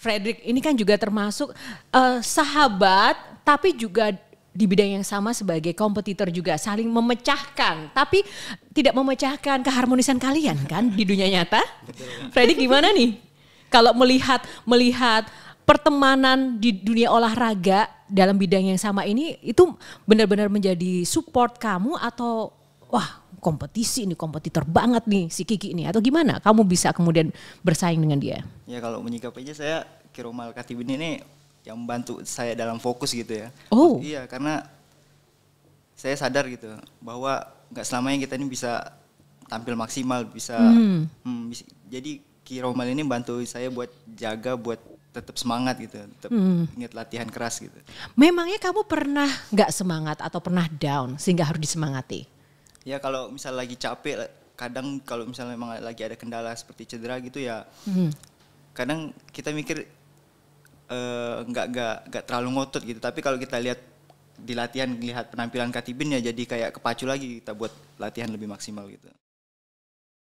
Frederick ini kan juga termasuk uh, sahabat tapi juga di bidang yang sama sebagai kompetitor juga saling memecahkan tapi tidak memecahkan keharmonisan kalian kan di dunia nyata. Frederick gimana nih? Kalau melihat melihat pertemanan di dunia olahraga dalam bidang yang sama ini itu benar-benar menjadi support kamu atau wah kompetisi nih, kompetitor banget nih si Kiki ini atau gimana? Kamu bisa kemudian bersaing dengan dia? Ya kalau menyikapinya saya Kiromal Katibin ini yang membantu saya dalam fokus gitu ya. Oh. Iya, karena saya sadar gitu bahwa nggak selamanya kita ini bisa tampil maksimal, bisa hmm. Hmm, bisa, jadi Kiromal ini bantu saya buat jaga buat tetap semangat gitu, tetap hmm. ingat latihan keras gitu. Memangnya kamu pernah nggak semangat atau pernah down sehingga harus disemangati? ya kalau misal lagi capek kadang kalau misalnya memang lagi ada kendala seperti cedera gitu ya hmm. kadang kita mikir eh, nggak uh, nggak nggak terlalu ngotot gitu tapi kalau kita lihat di latihan lihat penampilan Katibin ya jadi kayak kepacu lagi kita buat latihan lebih maksimal gitu